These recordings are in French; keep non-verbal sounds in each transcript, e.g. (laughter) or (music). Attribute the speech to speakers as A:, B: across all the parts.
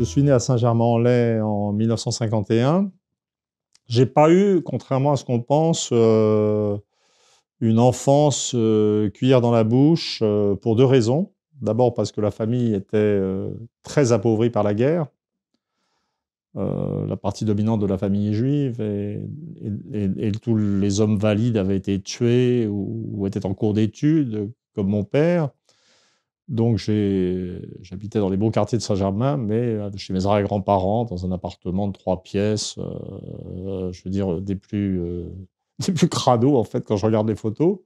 A: Je suis né à Saint-Germain-en-Laye en 1951. J'ai pas eu, contrairement à ce qu'on pense, euh, une enfance euh, cuillère dans la bouche euh, pour deux raisons. D'abord parce que la famille était très appauvrie par la guerre. la partie dominante de la famille juive et, tous les hommes valides avaient été tués ou, ou étaient en cours d'études, comme mon père. Donc j'habitais dans les beaux quartiers de Saint-Germain, mais euh, chez mes arrière-grands-parents, dans un appartement de trois pièces, euh, je veux dire, des plus, euh, (laughs) des plus crado, en fait, quand je regarde les photos.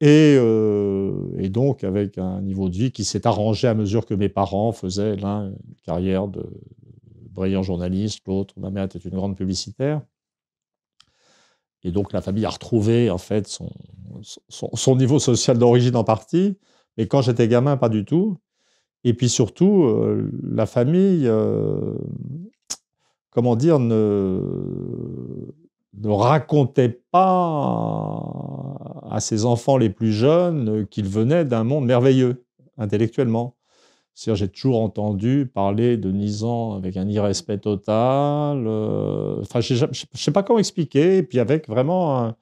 A: Et, donc, avec un niveau de vie qui s'est arrangé à mesure que mes parents faisaient l'un une carrière de brillant journaliste, l'autre, ma mère était une grande publicitaire. Et donc, la famille a retrouvé, en fait, son niveau social d'origine en partie. Et quand j'étais gamin, pas du tout. Et puis surtout, euh, la famille, euh, comment dire, ne, ne, racontait pas à ses enfants les plus jeunes qu'ils venaient d'un monde merveilleux, intellectuellement. cest j'ai toujours entendu parler de Nizan avec un irrespect total. Euh, enfin, je ne sais pas comment expliquer. Et puis, avec vraiment une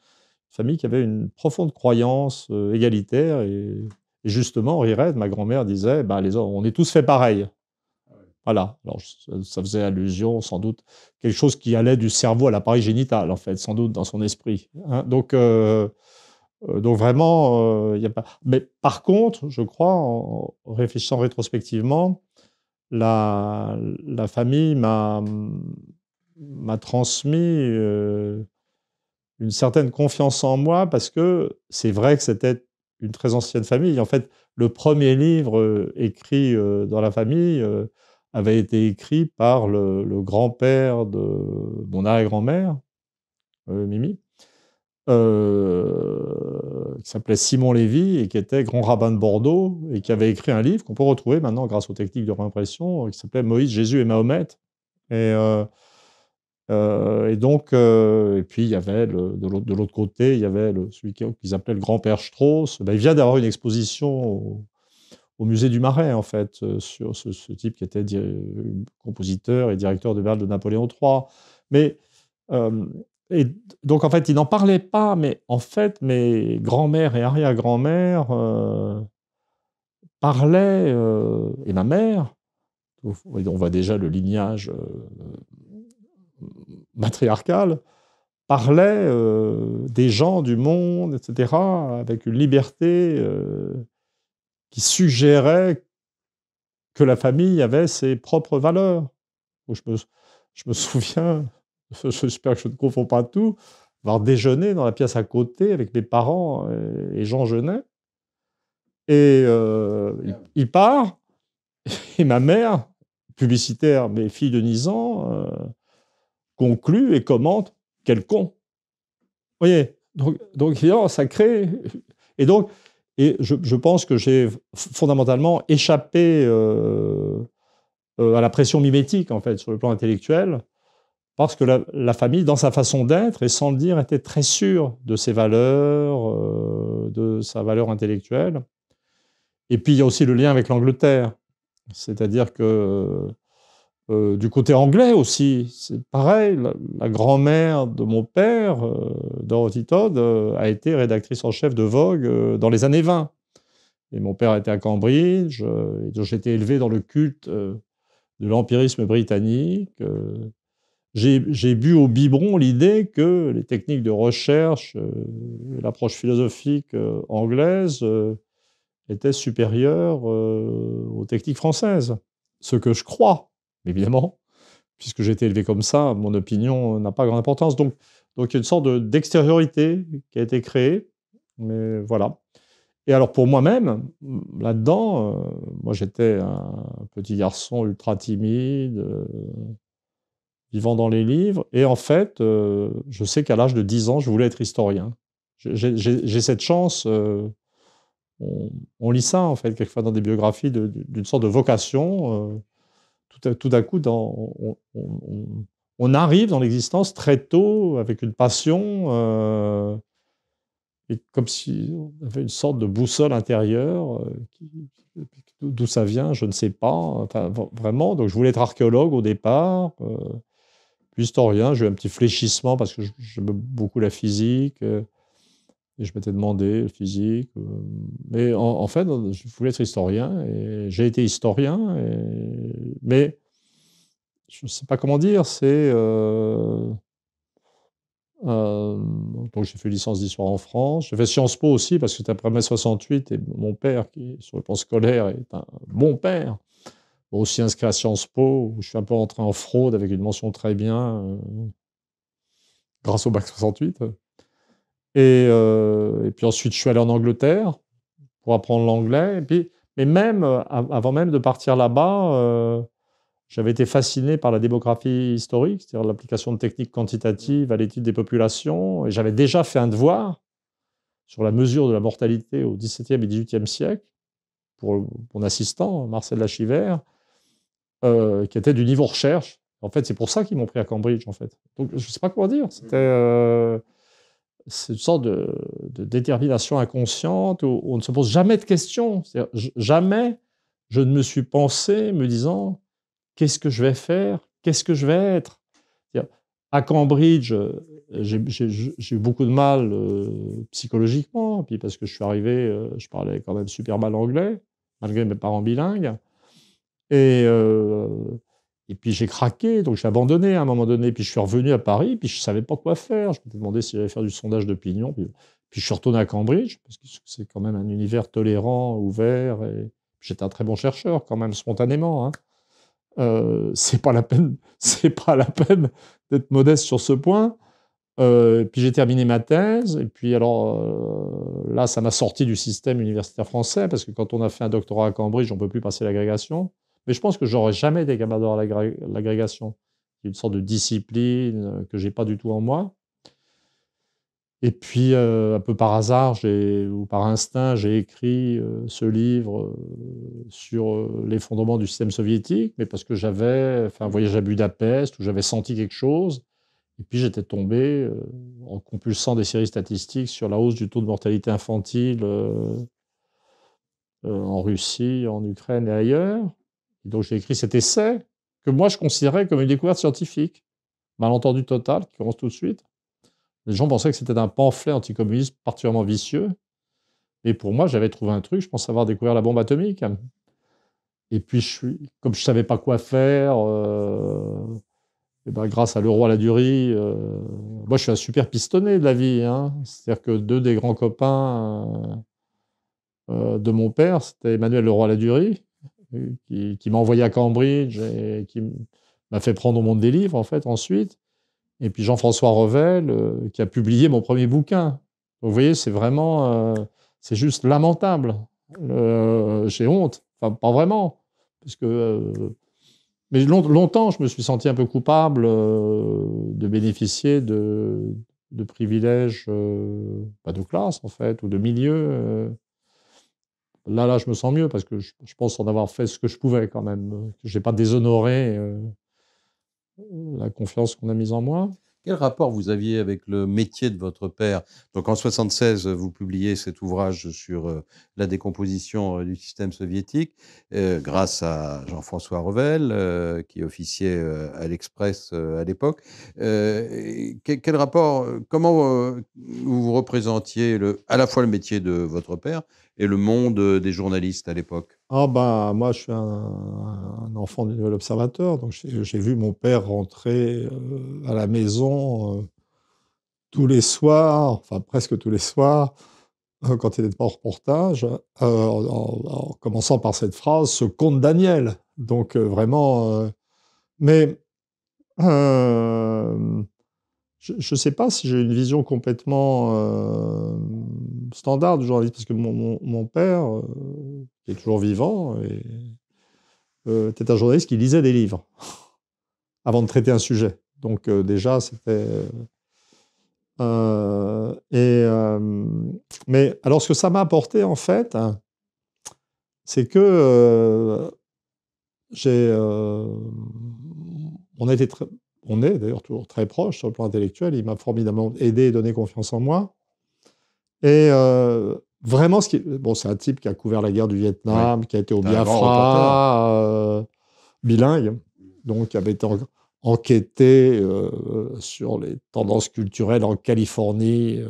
A: famille qui avait une profonde croyance égalitaire et et justement, on ma grand-mère disait, bah, les on est tous faits pareil. Ah » Voilà. Alors, ça faisait allusion, sans doute, quelque chose qui allait du cerveau à l'appareil génital, en fait, sans doute, dans son esprit. Hein. donc, euh, euh, donc, vraiment, il euh, y n'y a pas. Mais par contre, je crois, en réfléchissant rétrospectivement, la, famille m'a transmis une certaine confiance en moi parce que c'est vrai que c'était une très ancienne famille. En fait, le premier livre euh, écrit euh, dans la famille euh, avait été écrit par le, grand-père de mon arrière-grand-mère, Mimi, qui s'appelait Simon Lévy et qui était grand rabbin de Bordeaux et qui avait écrit un livre qu'on peut retrouver maintenant grâce aux techniques de réimpression qui s'appelait Moïse, Jésus et Mahomet. Euh, et donc, euh, et puis il y avait de l'autre côté, il y avait le, celui qu'ils appelaient le grand-père Strauss. Ben, il vient d'avoir une exposition au, musée du Marais, en fait, euh, sur ce, type qui était compositeur et directeur de bal de Napoléon III. Mais et donc, en fait, il n'en parlait pas, mais en fait, mes grand mères et arrière grand mères parlaient, et ma mère, on voit déjà le lignage matriarcale, parlait euh, des gens du monde, etc., avec une liberté euh, qui suggérait que la famille avait ses propres valeurs. Je me, je (laughs) souviens, j'espère que je ne confonds pas tout, avoir déjeuné dans la pièce à côté avec mes parents euh, et, Jean Genet. Et il, part, (laughs) et ma mère, publicitaire, mais fille de Nizan, conclut et commente quel con. Vous voyez donc, donc, ça crée. Et donc, et je, pense que j'ai fondamentalement échappé euh, euh, à la pression mimétique, en fait, sur le plan intellectuel, parce que la, famille, dans sa façon d'être, et sans le dire, était très sûre de ses valeurs, euh, de sa valeur intellectuelle. Et puis, il y a aussi le lien avec l'Angleterre. C'est-à-dire que euh, du côté anglais aussi, c'est pareil. La, grand-mère de mon père, euh, Dorothy Todd, euh, a été rédactrice en chef de Vogue dans les années 20. Et mon père était à Cambridge, j'ai été élevé dans le culte de l'empirisme britannique. j'ai bu au biberon l'idée que les techniques de recherche, l'approche philosophique anglaise étaient supérieures aux techniques françaises. Ce que je crois, évidemment, puisque j'ai été élevé comme ça, mon opinion n'a pas grande importance. Donc, donc il y a une sorte d'extériorité qui a été créée. Mais voilà. Et alors pour moi-même, mm, là-dedans, euh, moi j'étais un petit garçon ultra timide, euh, vivant dans les livres. Et en fait, euh, je sais qu'à l'âge de 10 ans, je voulais être historien. J'ai cette chance. On, on, lit ça, en fait, quelquefois dans des biographies, d'une sorte de vocation tout, d'un coup, on, arrive dans l'existence très tôt avec une passion, euh, et comme si on avait une sorte de boussole intérieure. Euh, d'où ça vient, je ne sais pas. vraiment, donc je voulais être archéologue au départ, euh, puis historien. J'ai eu un petit fléchissement parce que j'aime beaucoup la physique. Et je m'étais demandé, le physique. Euh, mais en, fait, je voulais être historien et j'ai été historien. mais je ne sais pas comment dire, c'est. Euh, euh, donc j'ai fait licence d'histoire en France. J'ai fait Sciences Po aussi parce que c'était après mai 68 et mon père, qui sur le plan scolaire est un bon père, aussi inscrit à Sciences Po, où je suis un peu train en fraude avec une mention très bien grâce au bac 68. Euh, et, puis ensuite, je suis allé en Angleterre pour apprendre l'anglais. Et puis, mais même euh, avant même de partir là-bas, euh, j'avais été fasciné par la démographie historique, c'est-à-dire l'application de techniques quantitatives à l'étude des populations. Et j'avais déjà fait un devoir sur la mesure de la mortalité au XVIIe et XVIIIe siècle pour mon assistant, Marcel Lachiver, qui était du niveau recherche. En fait, c'est pour ça qu'ils m'ont pris à Cambridge, en fait. Donc, je ne sais pas quoi dire. C'était c'est une sorte de, détermination inconsciente où on ne se pose jamais de questions. Jamais je ne me suis pensé me disant qu'est-ce que je vais faire, qu'est-ce que je vais être. À Cambridge, euh, j'ai eu beaucoup de mal euh, psychologiquement, hein, puis parce que je suis arrivé, euh, je parlais quand même super mal anglais, malgré mes parents bilingues. Et et puis j'ai craqué, donc j'ai abandonné à un moment donné. Puis je suis revenu à Paris, puis je ne savais pas quoi faire. Je me demandais si j'allais faire du sondage d'opinion. Puis, puis, je suis retourné à Cambridge, parce que c'est quand même un univers tolérant, ouvert. Et j'étais un très bon chercheur, quand même, spontanément. Hein. Euh, c'est pas la peine, (laughs) c'est pas la peine d'être modeste sur ce point. Euh, puis j'ai terminé ma thèse, et puis alors euh, là, ça m'a sorti du système universitaire français, parce que quand on a fait un doctorat à Cambridge, on ne peut plus passer l'agrégation. Mais je pense que j'aurais jamais été capable à l'agrégation. C'est une sorte de discipline euh, que j'ai pas du tout en moi. Et puis, euh, un peu par hasard ou par instinct, j'ai écrit euh, ce livre sur l'effondrement du système soviétique, mais parce que j'avais fait un voyage à Budapest où j'avais senti quelque chose. Et puis, j'étais tombé en compulsant des séries statistiques sur la hausse du taux de mortalité infantile en Russie, en Ukraine et ailleurs donc j'ai écrit cet essai que moi je considérais comme une découverte scientifique. Malentendu total, qui commence tout de suite. Les gens pensaient que c'était un pamphlet anticommuniste particulièrement vicieux. Et pour moi, j'avais trouvé un truc, je pensais avoir découvert la bombe atomique. Et puis, je suis, comme je ne savais pas quoi faire, et euh, eh ben grâce à Leroy Ladurie, euh, moi je suis un super pistonné de la vie. Hein. C'est-à-dire que deux des grands copains euh, de mon père, c'était Emmanuel Leroy Ladurie, qui, m'a envoyé à Cambridge et qui m'a fait prendre au monde des livres, en fait, ensuite. Et puis Jean-François Revel, euh, qui a publié mon premier bouquin. vous voyez, c'est vraiment, euh, c'est juste lamentable. Euh, j'ai honte, enfin, pas vraiment, parce que. mais longtemps, je me suis senti un peu coupable de bénéficier de, de privilèges, pas de classe en fait, ou de milieu Là, là, je me sens mieux parce que je, pense en avoir fait ce que je pouvais quand même. Je euh, n'ai pas déshonoré euh, la confiance qu'on a mise en moi.
B: Quel rapport vous aviez avec le métier de votre père Donc en 76, vous publiez cet ouvrage sur euh, la décomposition du système soviétique, grâce à Jean-François Revel, qui officiait à l'Express à l'époque. quel, rapport Comment vous représentiez le, à la fois le métier de votre père et le monde euh, des journalistes à l'époque
A: Ah ben, moi, je suis un, enfant du Nouvel Observateur, donc j'ai vu mon père rentrer euh, à la maison euh, tous les soirs, enfin presque tous les soirs, quand il n'était pas en reportage, en, commençant par cette phrase, ce conte Daniel. Donc vraiment, mais je ne sais pas si j'ai une vision complètement euh, standard du journalisme, parce que mon, père, euh, qui est toujours vivant, euh, était un journaliste qui lisait des livres (laughs) avant de traiter un sujet. Donc déjà, c'était... mais alors ce que ça m'a apporté, en fait, hein, c'est que j'ai on a été très, on est d'ailleurs toujours très proche sur le plan intellectuel. Il m'a formidablement aidé et donné confiance en moi. Et euh, vraiment, ce bon, c'est un type qui a couvert la guerre du Vietnam, qui a été au Biafra, euh, bilingue, donc qui avait enquêté euh, sur les tendances culturelles en Californie.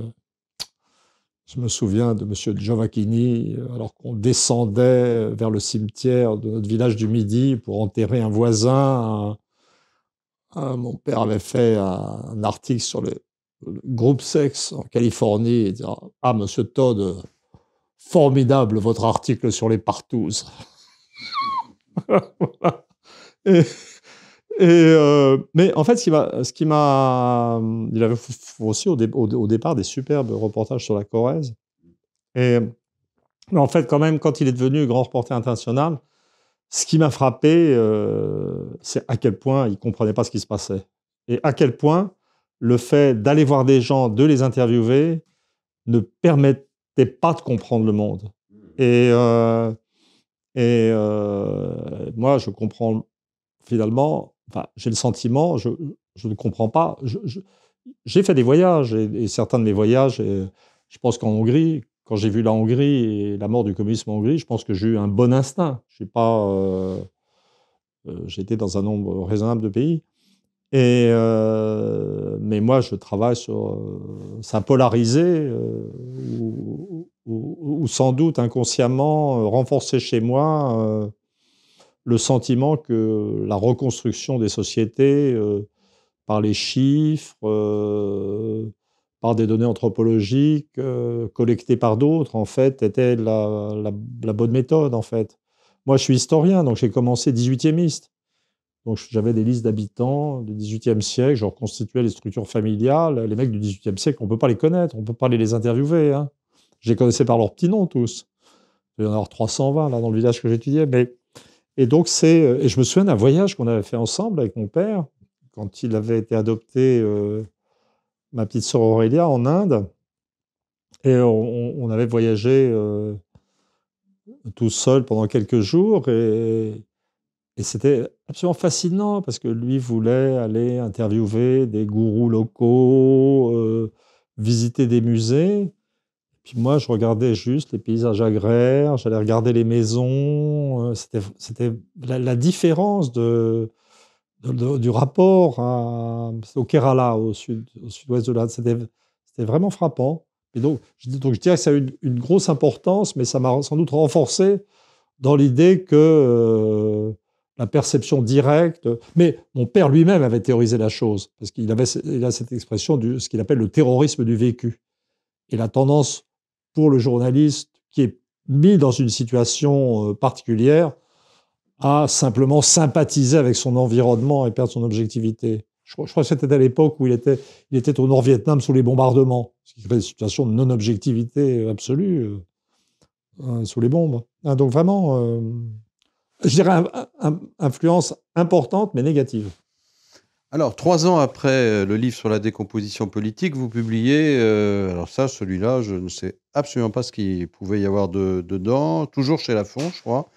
A: Je me souviens de M. Giovacchini, alors qu'on descendait vers le cimetière de notre village du Midi pour enterrer un voisin. Hein, mon père avait fait un, article sur le, groupe sexe en Californie et disant Ah, monsieur Todd, euh, formidable votre article sur les partouzes. (laughs) Euh, mais en fait, ce qui m'a. Il avait aussi au, départ des superbes reportages sur la Corrèze. Et mais en fait, quand même, quand il est devenu grand reporter international, ce qui m'a frappé, euh, c'est à quel point ils ne comprenaient pas ce qui se passait. Et à quel point le fait d'aller voir des gens, de les interviewer, ne permettait pas de comprendre le monde. Mmh. Et, euh, et euh, moi, je comprends finalement, enfin, j'ai le sentiment, je, ne comprends pas. J'ai fait des voyages et, certains de mes voyages, je pense qu'en Hongrie, quand j'ai vu la Hongrie et la mort du communisme en Hongrie, je pense que j'ai eu un bon instinct. J'ai pas, euh, euh, j'étais dans un nombre raisonnable de pays. Et euh, mais moi, je travaille sur ça polarisé ou, ou, sans doute inconsciemment renforcé chez moi le sentiment que la reconstruction des sociétés par les chiffres par des données anthropologiques euh, collectées par d'autres, en fait, était la, la, bonne méthode, en fait. Moi, je suis historien, donc j'ai commencé 18e Donc j'avais des listes d'habitants du 18e siècle, je reconstituais les structures familiales. Les mecs du 18e siècle, on ne peut pas les connaître, on ne peut pas les interviewer. Hein. Je les connaissais par leur petit nom tous. Il y en a 320 là, dans le village que j'étudiais. Mais... Et donc, c'est. Euh, et je me souviens d'un voyage qu'on avait fait ensemble avec mon père, quand il avait été adopté. Euh, ma petite sœur Aurélia en Inde. Et on, avait voyagé euh, tout seul pendant quelques jours. Et, c'était absolument fascinant parce que lui voulait aller interviewer des gourous locaux, euh, visiter des musées. Puis moi, je regardais juste les paysages agraires, j'allais regarder les maisons. Euh, c'était la, différence de, du rapport au Kerala, au sud-ouest de l'Inde. C'était vraiment frappant. Et donc, je, donc, je dirais que ça a eu une, grosse importance, mais ça m'a sans doute renforcé dans l'idée que euh, la perception directe. Mais mon père lui-même avait théorisé la chose, parce qu'il avait a cette expression de ce qu'il appelle le terrorisme du vécu. Et la tendance pour le journaliste qui est mis dans une situation euh, particulière à simplement sympathiser avec son environnement et perdre son objectivité. Je crois, que c'était à l'époque où il était, il était au Nord-Vietnam sous les bombardements, ce qui crée des situations de non-objectivité absolue euh, hein, sous les bombes. Hein, donc vraiment, euh, je dirais, influence importante mais négative.
B: Alors, trois ans après euh, le livre sur la décomposition politique, vous publiez, alors ça, celui-là, je ne sais absolument pas ce qu'il pouvait y avoir dedans, toujours chez Lafon, je crois,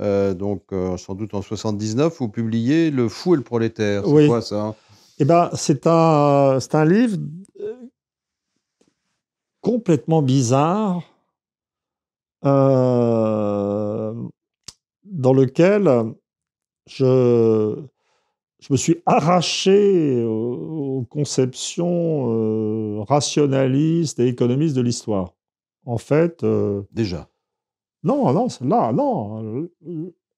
B: euh, donc euh, sans doute en 79, vous publiez Le fou et le prolétaire. C'est quoi ça
A: eh ben, c'est un, un livre euh, complètement bizarre dans lequel je, je me suis arraché aux conceptions rationalistes et économistes de l'histoire. En fait. Déjà. Non, non, là, non. Euh,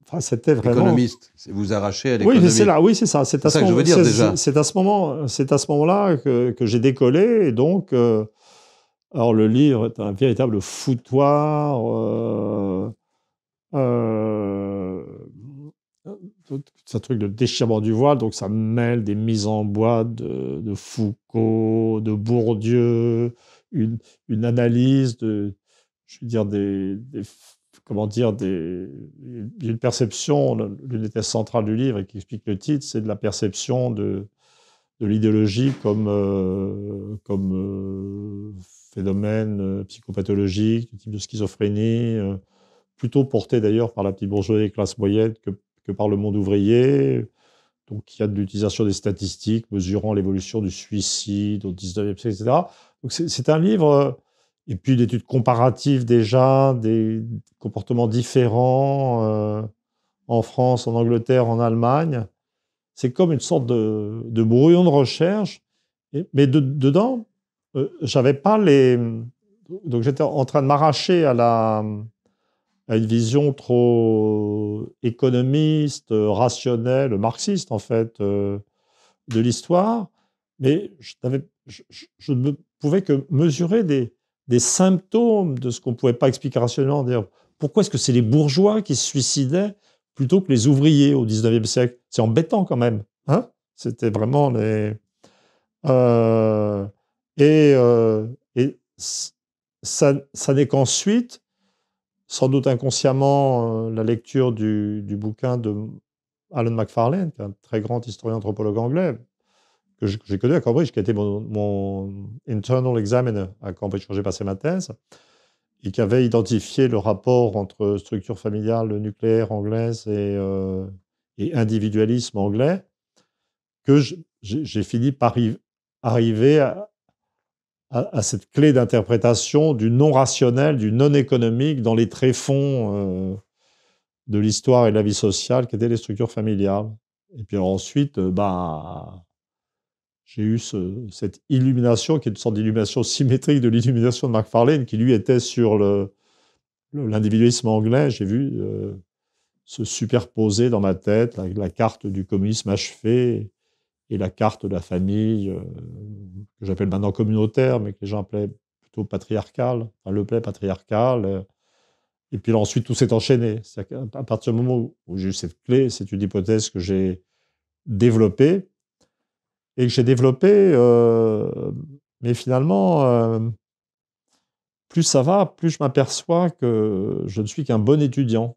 A: enfin, c'était vraiment. Économiste,
B: vous arrachez à l'économie. Oui, c'est là, oui, c'est ça. C'est à, ce à
A: ce moment, c'est à ce moment-là que, j'ai décollé, et donc, euh, alors le livre est un véritable foutoir. Euh, c'est un truc de déchirement du voile, donc ça mêle des mises en boîte de, Foucault, de Bourdieu, une analyse de je veux dire, des, comment dire, des, une perception, l'une des thèses centrales du livre et qui explique le titre, c'est de la perception de, de l'idéologie comme, euh, comme euh, phénomène euh, psychopathologique, type de schizophrénie, plutôt porté d'ailleurs par la petite bourgeoisie et classe moyenne que, que, par le monde ouvrier. Donc il y a de l'utilisation des statistiques mesurant l'évolution du suicide au 19e siècle, etc. Donc c'est un livre et puis d'études comparatives déjà, des comportements différents euh, en France, en Angleterre, en Allemagne. C'est comme une sorte de, brouillon de recherche. mais dedans, euh, j'avais pas les. Donc j'étais en train de m'arracher à, la, à une vision trop économiste, rationnelle, marxiste en fait, euh, de l'histoire. Mais je ne pouvais que mesurer des, des symptômes de ce qu'on ne pouvait pas expliquer rationnellement. Pourquoi est-ce que c'est les bourgeois qui se suicidaient plutôt que les ouvriers au 19e siècle C'est embêtant quand même. Hein C'était vraiment les... Euh, et, euh, et ça, n'est qu'ensuite, sans doute inconsciemment, euh, la lecture du, du, bouquin de Alan MacFarlane, qui est un très grand historien anthropologue anglais, que j'ai connu à Cambridge, qui a été mon, internal examiner à Cambridge quand j'ai passé ma thèse, et qui avait identifié le rapport entre structure familiale nucléaire anglaise euh, et, individualisme anglais, que j'ai fini par arriver à, cette clé d'interprétation du non rationnel, du non économique dans les tréfonds euh, de l'histoire et de la vie sociale qui étaient les structures familiales. Et puis ensuite, euh, bah, j'ai eu cette illumination qui est une sorte d'illumination symétrique de l'illumination de Mark Farlane, qui lui était sur le, l'individualisme anglais. J'ai vu euh, se superposer dans ma tête la, carte du communisme achevé et la carte de la famille, euh, que j'appelle maintenant communautaire, mais que les gens appelaient plutôt patriarcale, le plaît patriarcale. Euh. et puis là, ensuite, tout s'est enchaîné. -à, partir du moment où j'ai eu cette clé, c'est une hypothèse que j'ai développée et que j'ai développé. Euh, mais finalement, euh, plus ça va, plus je m'aperçois que je ne suis qu'un bon étudiant.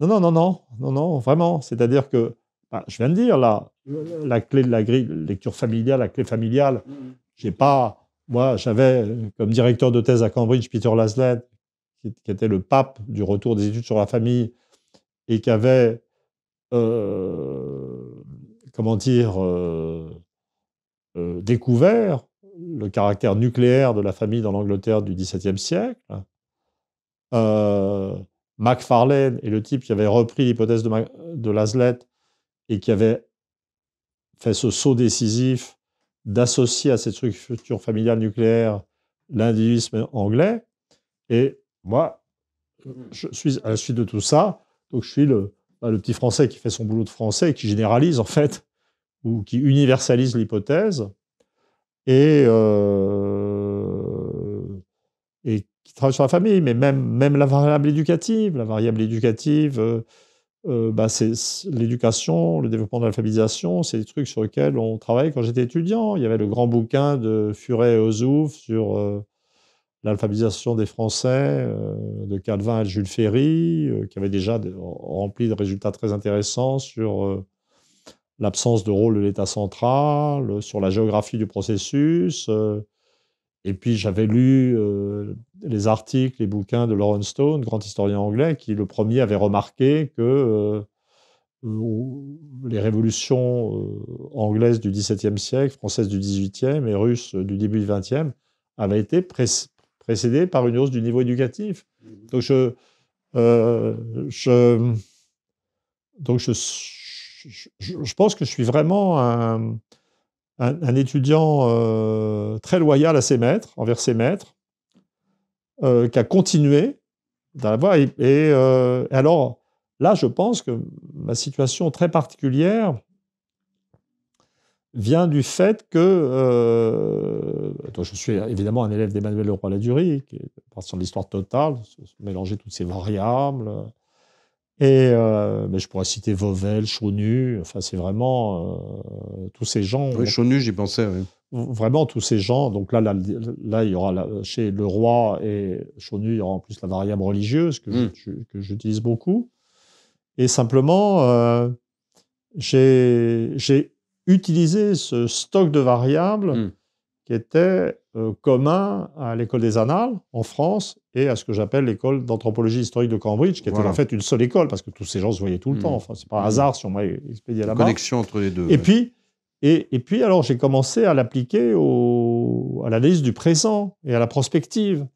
A: Non, non, non, non, non, non, vraiment. C'est-à-dire que, bah, je viens de dire là, la clé de la grille, lecture familiale, la clé familiale, mmh. j'ai pas. Moi, j'avais comme directeur de thèse à Cambridge Peter Laslett, qui, qui était le pape du retour des études sur la famille et qui avait euh, comment dire, euh, euh, découvert le caractère nucléaire de la famille dans l'Angleterre du XVIIe siècle. Euh, MacFarlane est le type qui avait repris l'hypothèse de, de et qui avait fait ce saut décisif d'associer à cette structure familiale nucléaire l'individuisme anglais. Et moi, je suis à la suite de tout ça, donc je suis le, bah, le petit français qui fait son boulot de français et qui généralise en fait ou qui universalise l'hypothèse et, euh, et qui travaille sur la famille, mais même, même la variable éducative. La variable éducative, euh, euh, bah, c'est l'éducation, le développement de l'alphabétisation, c'est des trucs sur lesquels on travaillait quand j'étais étudiant. Il y avait le grand bouquin de Furet et Ozouf sur l'alphabétisation des Français, de Calvin à Jules Ferry, qui avait déjà rempli de résultats très intéressants sur l'absence de rôle de l'État central, euh, sur la géographie du processus. Euh, et puis j'avais lu euh, les articles, les bouquins de Lauren Stone, grand historien anglais, qui le premier avait remarqué que les révolutions anglaises du XVIIe siècle, françaises du XVIIIe et russes du début du XXe avaient été précédées par une hausse du niveau éducatif. Mmh. Donc je donc je, je, pense que je suis vraiment un, étudiant euh, très loyal à ses maîtres, envers ses maîtres, euh, qui a continué dans la voie. Euh, et, alors, là, je pense que ma situation très particulière vient du fait que je suis évidemment un élève d'Emmanuel Leroy-Ladurie, qui est parti de l'histoire totale, mélanger toutes ces variables et euh, mais je pourrais citer Vauvel, Chaunu, enfin c'est vraiment euh, tous ces gens. Oui, Chaunu, j'y pensais. Vraiment tous ces gens. Donc là, là, il y aura chez le roi et Chaunu, il y aura en plus la variable religieuse que hmm. j'utilise beaucoup. Et simplement, euh, j'ai utilisé ce stock de variables hmm. qui était euh, commun à l'école des annales en France à ce que j'appelle l'école d'anthropologie historique de Cambridge, qui était en fait une seule école, parce que tous ces gens se voyaient tout le mm. temps. Enfin, c'est pas un mm. hasard si on m'a expédié là-bas. Connexion
B: entre les deux. Et puis,
A: et, et, puis, alors, j'ai commencé à l'appliquer à l'analyse du présent et à la prospective.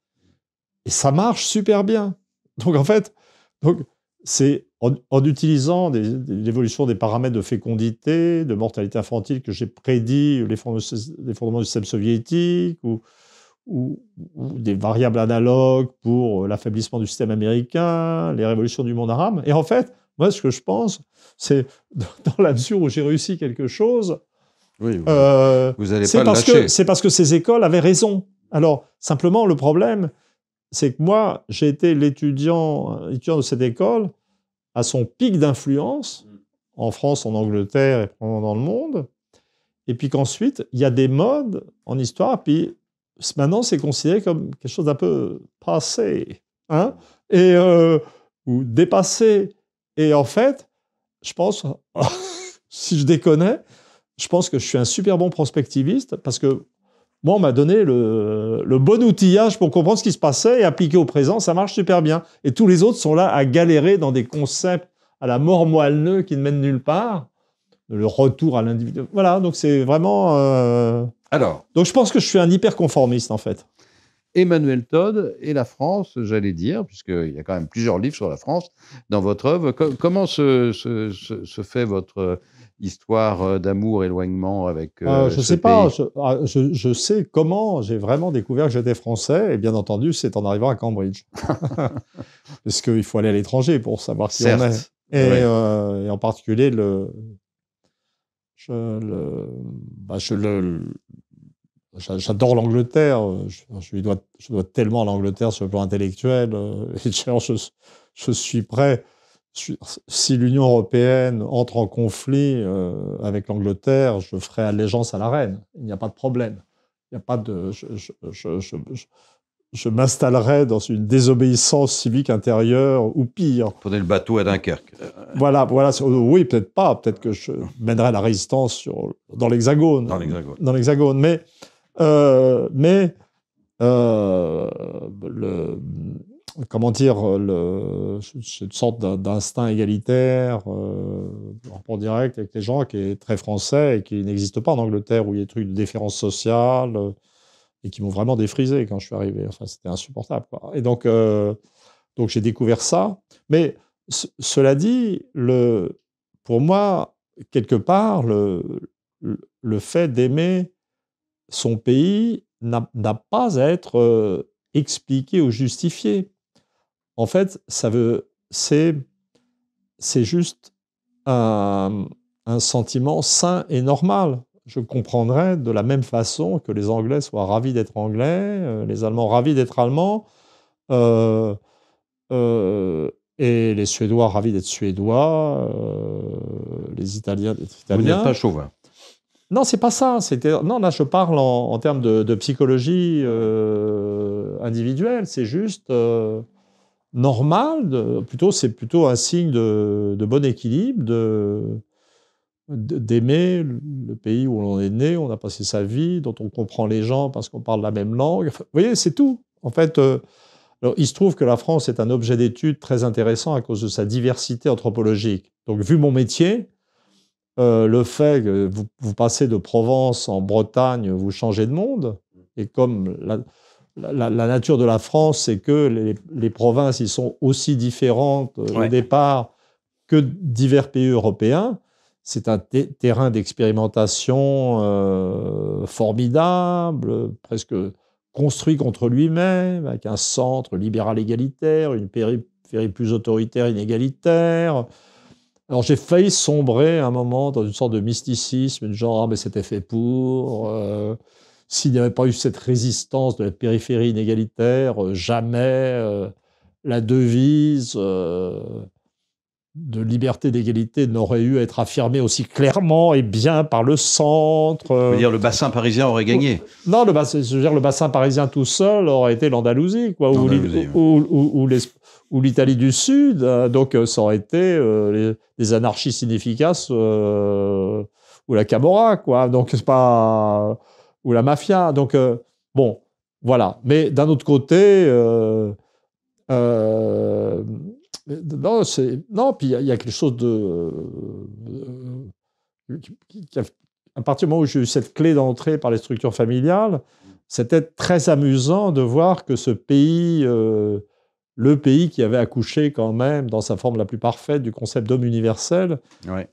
A: Et ça marche super bien. Donc, en fait, donc, c'est en, utilisant l'évolution des paramètres de fécondité, de mortalité infantile que j'ai prédit les fondements du système soviétique ou ou, des variables analogues pour euh, l'affaiblissement du système américain, les révolutions du monde arabe. Et en fait, moi, ce que je pense, c'est (laughs) dans la mesure où j'ai réussi quelque chose, oui, vous, euh, vous allez pas parce que C'est parce que ces écoles avaient raison. Alors, simplement, le problème, c'est que moi, j'ai été l'étudiant étudiant de cette école à son pic d'influence, en France, en Angleterre et dans le monde. Et puis qu'ensuite, il y a des modes en histoire, puis maintenant, c'est considéré comme quelque chose d'un peu passé, hein, et, euh, ou dépassé. Et en fait, je pense, (laughs) si je déconnais, je pense que je suis un super bon prospectiviste parce que moi, on m'a donné le, le, bon outillage pour comprendre ce qui se passait et appliquer au présent, ça marche super bien. Et tous les autres sont là à galérer dans des concepts à la mort moelleux qui ne mènent nulle part le retour à l'individu. Voilà, donc c'est vraiment. Euh,
B: Alors. Donc je pense que je suis un hyper-conformiste, en fait. Emmanuel Todd et la France, j'allais dire, puisqu'il y a quand même plusieurs livres sur la France dans votre œuvre. comment se, fait votre histoire euh, d'amour, éloignement avec. Euh, je sais pas,
A: ah, je, sais comment j'ai vraiment découvert que j'étais français, et bien entendu, c'est en arrivant à Cambridge. (laughs) Parce qu'il faut aller à l'étranger pour savoir si on est. Et, et en particulier le, je le, bah, le, J'adore l'Angleterre, je, je, dois, je, dois, tellement à l'Angleterre sur le plan intellectuel, euh, (laughs) et je, je suis prêt, si l'Union européenne entre en conflit euh, avec l'Angleterre, je ferai allégeance à la reine, il n'y a pas de problème. Il n'y a pas de je m'installerai dans une désobéissance civique intérieure ou pire.
B: Prenez le bateau à Dunkerque.
A: Voilà, voilà. Oui, peut-être pas. Peut-être que je mènerai la résistance dans l'Hexagone. Dans l'Hexagone. Dans l'Hexagone. Mais, euh, mais euh, comment dire, le, cette sorte d'instinct égalitaire euh, en rapport direct avec les gens qui est très français et qui n'existe pas en Angleterre où il y a des trucs de déférence sociale et qui m'ont vraiment défrisé quand je suis arrivé. Enfin, c'était insupportable. Et donc, euh, donc j'ai découvert ça. Mais cela dit, le, pour moi, quelque part, le, le, fait d'aimer son pays n'a pas à être euh, expliqué ou justifié. En fait, ça veut, c'est, c'est juste un, un sentiment sain et normal je comprendrais de la même façon que les Anglais soient ravis d'être Anglais, euh, les Allemands ravis d'être Allemands, euh, euh, et les Suédois ravis d'être Suédois, les Italiens d'être Italiens. Vous n'êtes pas chauvin. Non, c'est pas ça. Non, là, je parle en, termes de, psychologie individuelle. C'est juste normal. De... Plutôt, c'est plutôt un signe de, de bon équilibre, de d'aimer le pays où l'on est né, on a passé sa vie, dont on comprend les gens parce qu'on parle la même langue. vous voyez, c'est tout. En fait, euh, il se trouve que la France est un objet d'étude très intéressant à cause de sa diversité anthropologique. Donc, vu mon métier, euh, le fait que vous, passez de Provence en Bretagne, vous changez de monde. Et comme la, nature de la France, c'est que les, provinces y sont aussi différentes euh, au départ que divers pays européens, c'est un terrain d'expérimentation euh, formidable, presque construit contre lui-même, avec un centre libéral égalitaire, une périphérie plus autoritaire, inégalitaire. Alors j'ai failli sombrer à un moment dans une sorte de mysticisme, du genre ah mais c'était fait pour. Euh, s'il n'y avait pas eu cette résistance de la périphérie inégalitaire, euh, jamais la devise de liberté, d'égalité n'aurait eu à être affirmée aussi clairement et bien par le centre. Euh, dire
B: le bassin parisien aurait gagné.
A: Non, le bassin, dire, le bassin parisien tout seul aurait été l'Andalousie, ou, l'Italie du Sud. Hein. Donc euh, ça aurait été euh, les, anarchistes inefficaces ou la Camorra, quoi. Donc c'est pas ou la mafia. Donc bon, voilà. Mais d'un autre côté non, c'est non. Puis il y, a quelque chose de, euh, à partir du moment où j'ai eu cette clé d'entrée par les structures familiales, c'était très amusant de voir que ce pays, euh, le pays qui avait accouché quand même dans sa forme la plus parfaite du concept d'homme universel,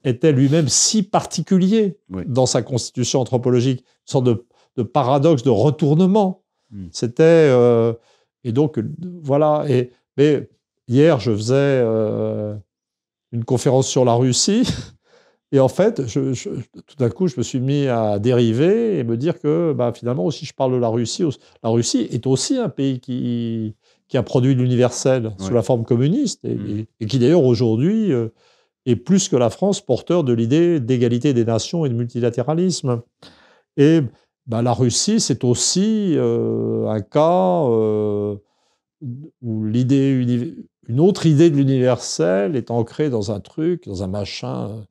A: était lui-même si particulier dans sa constitution anthropologique, une sorte de, paradoxe, de retournement. Hmm. C'était euh, et donc voilà. Et mais Hier, je faisais euh, une conférence sur la Russie. (laughs) Et en fait, je, tout d'un coup, je me suis mis à dériver et me dire que bah, finalement, aussi, je parle de la Russie. La Russie est aussi un pays qui, qui a produit l'universel sous la forme communiste et, mm. qui d'ailleurs aujourd'hui euh, est plus que la France porteur de l'idée d'égalité des nations et de multilatéralisme. Et bah, la Russie, c'est aussi euh, un cas où l'idée une autre idée de l'universel est ancrée dans un truc, dans un machin euh,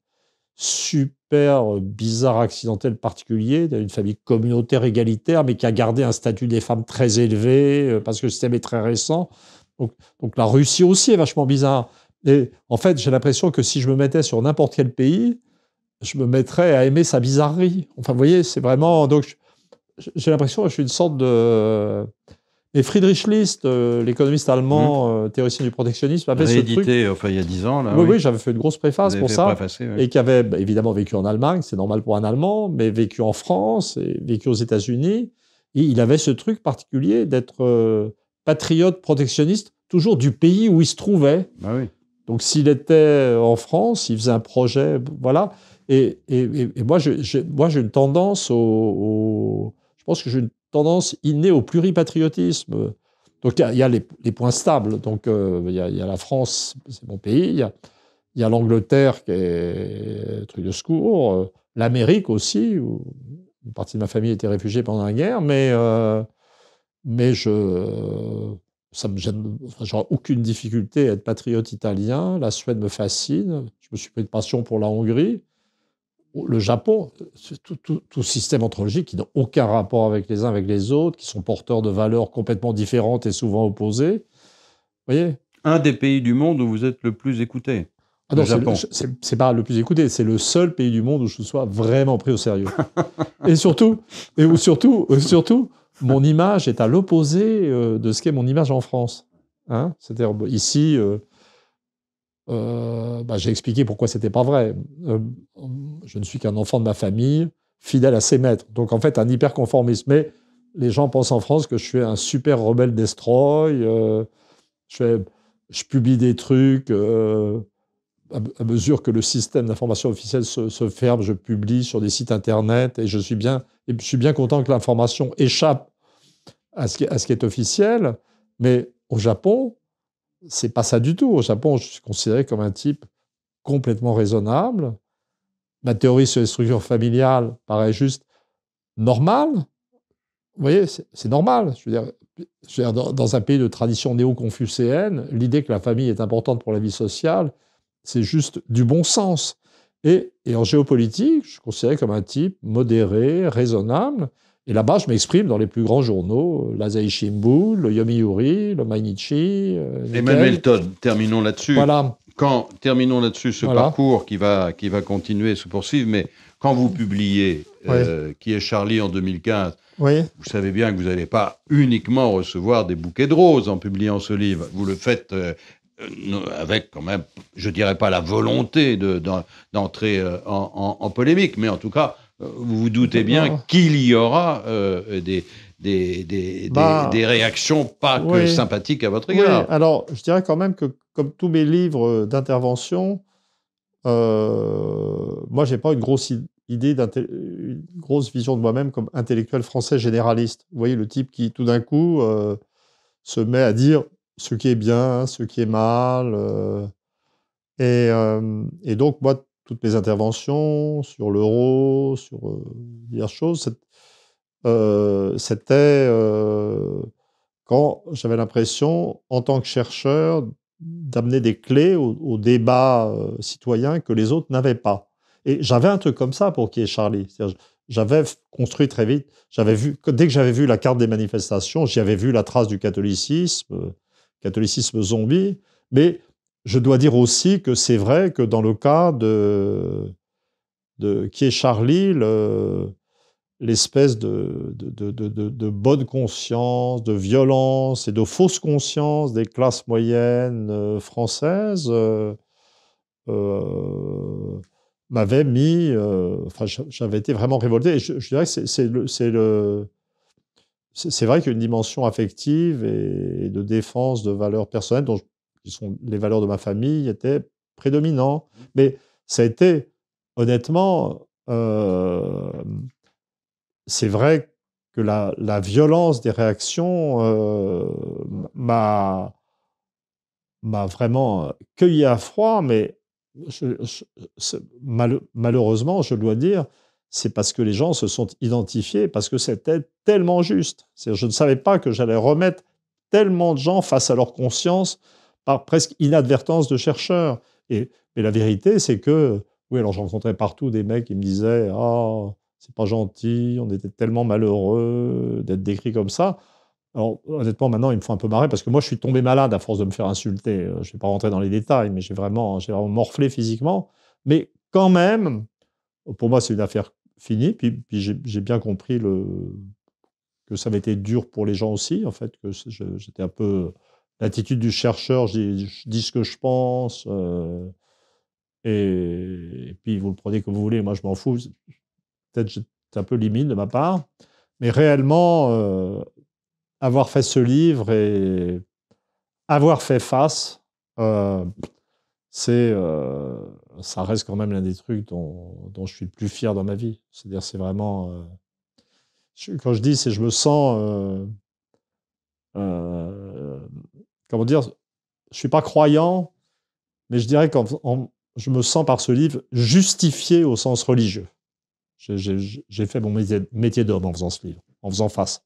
A: super bizarre, accidentel, particulier, d'une famille communautaire égalitaire, mais qui a gardé un statut des femmes très élevé, euh, parce que le système est très récent. Donc, la Russie aussi est vachement bizarre. Et en fait, j'ai l'impression que si je me mettais sur n'importe quel pays, je me mettrais à aimer sa bizarrerie. Enfin, vous voyez, c'est vraiment... Donc, j'ai l'impression que je suis une sorte de et Friedrich List, euh, l'économiste allemand, mhm. euh, théoricien du protectionnisme, avait ce truc.
B: Euh, enfin, il y a dix ans. Là, oui, j'avais fait
A: une grosse préface pour ça. Et qui avait bah, évidemment vécu en Allemagne, c'est normal pour un Allemand, mais vécu en France, et vécu aux États-Unis. il avait ce truc particulier d'être patriote protectionniste, toujours du pays où il se trouvait. Bah Donc s'il était en France, il faisait un projet, voilà. Et, et, moi, j'ai une tendance au, au je pense que j'ai une tendance innée au pluripatriotisme. Donc il y, a, les, points stables. Donc euh, il y, a la France, c'est mon pays. Il y a, l'Angleterre qui est truc de secours. L'Amérique aussi, où une partie de ma famille était réfugiée pendant la guerre. Mais, euh, mais je. Ça me gêne. aucune difficulté à être patriote italien. La Suède me fascine. Je me suis pris de passion pour la Hongrie le Japon, tout, tout, système anthropologique qui n'a aucun rapport avec les uns, avec les autres, qui sont porteurs de valeurs complètement différentes et souvent opposées. Vous voyez
B: Un des pays du monde où vous êtes le plus écouté. Ah non,
A: c'est pas le plus écouté, c'est le seul pays du monde où je sois vraiment pris au sérieux. et surtout, et où surtout, surtout, mon image est à l'opposé euh, de ce qu'est mon image en France. Hein C'est-à-dire, ici, euh, euh, bah, j'ai expliqué pourquoi c'était pas vrai. Euh, je ne suis qu'un enfant de ma famille, fidèle à ses maîtres. Donc en fait, un hyperconformiste. Mais les gens pensent en France que je suis un super rebelle destroy. Euh, je, publie des trucs. À, mesure que le système d'information officielle se, ferme, je publie sur des sites internet et je suis bien, je suis bien content que l'information échappe à ce qui est officiel. Mais au Japon, c'est pas ça du tout. Au Japon, je suis considéré comme un type complètement raisonnable. Ma théorie sur les structures familiales paraît juste normale. Vous voyez, c'est normal. Je veux dire, dans un pays de tradition néo-confucéenne, l'idée que la famille est importante pour la vie sociale, c'est juste du bon sens. Et, et en géopolitique, je suis considéré comme un type modéré, raisonnable. Et là-bas, je m'exprime dans les plus grands journaux, euh, l'Asahi Shimbun, le Yomiuri, le Mainichi. Euh, Emmanuel
B: et terminons là-dessus. Voilà. Quand, terminons là-dessus ce parcours qui va, qui va continuer, se poursuivre, mais quand vous publiez euh, Qui est Charlie en 2015, vous savez bien que vous n'allez pas uniquement recevoir des bouquets de roses en publiant ce livre. Vous le faites avec quand même, je dirais pas la volonté d'entrer de, en polémique, mais en tout cas, vous vous doutez bien qu'il y aura euh, des, bah. des, réactions pas que sympathiques à votre égard.
A: Alors, je dirais quand même que, comme tous mes livres d'intervention, euh, moi, j'ai pas une grosse idée, une grosse vision de moi-même comme intellectuel français généraliste. Vous voyez, le type qui, tout d'un coup, euh, se met à dire ce qui est bien, ce qui est mal. Euh, et, et, donc, moi, toutes mes interventions sur l'euro, sur euh, diverses choses, euh, c'était euh, quand j'avais l'impression, en tant que chercheur, d'amener des clés au, débat citoyen que les autres n'avaient pas. Et j'avais un truc comme ça pour qui est Charlie. J'avais construit très vite, j'avais vu, dès que j'avais vu la carte des manifestations, j'y avais vu la trace du catholicisme, catholicisme zombie, mais je dois dire aussi que c'est vrai que dans le cas de, de qui est Charlie, l'espèce de, bonne conscience, de violence et de fausse conscience des classes moyennes euh, françaises euh, euh, m'avait mis, enfin j'avais été vraiment révolté. je, dirais que c'est le, c'est vrai qu'il y a une dimension affective et, de défense de valeurs personnelles dont sont les valeurs de ma famille, étaient prédominants. Mmh mais ça a été, honnêtement, euh, c'est vrai que la, la, violence des réactions euh, m'a vraiment euh, cueilli à froid, mais malheureusement, je dois dire, c'est parce que les gens se sont identifiés, parce que c'était tellement juste. Je ne savais pas que j'allais remettre tellement de gens face à leur conscience par presque inadvertance de chercheurs. Et, mais la vérité, c'est que, oui, alors je rencontrais partout des mecs qui me disaient Ah, c'est pas gentil, on était tellement malheureux d'être décrit comme ça. Alors, honnêtement, maintenant, ils me font un peu marrer parce que moi, je suis tombé malade à force de me faire insulter. Euh, je ne vais pas rentrer dans les détails, mais j'ai vraiment, j'ai vraiment morflé physiquement. Mais quand même, pour moi, c'est une affaire finie. Puis, j'ai bien compris le, que ça avait été dur pour les gens aussi, en fait, que j'étais un peu l'attitude du chercheur, je dis, ce que je pense, euh, et, puis vous le prenez comme vous voulez, moi je m'en fous, peut-être c'est un peu limite de ma part, mais réellement, euh, avoir fait ce livre et avoir fait face, euh, c'est, ça reste quand même l'un des trucs dont, je suis le plus fier dans ma vie. C'est-à-dire, c'est vraiment, quand je dis, c'est je me sens comment dire, je suis pas croyant, mais je dirais que je me sens par ce livre justifié au sens religieux. J'ai fait mon métier, métier d'homme en faisant ce livre, en faisant face.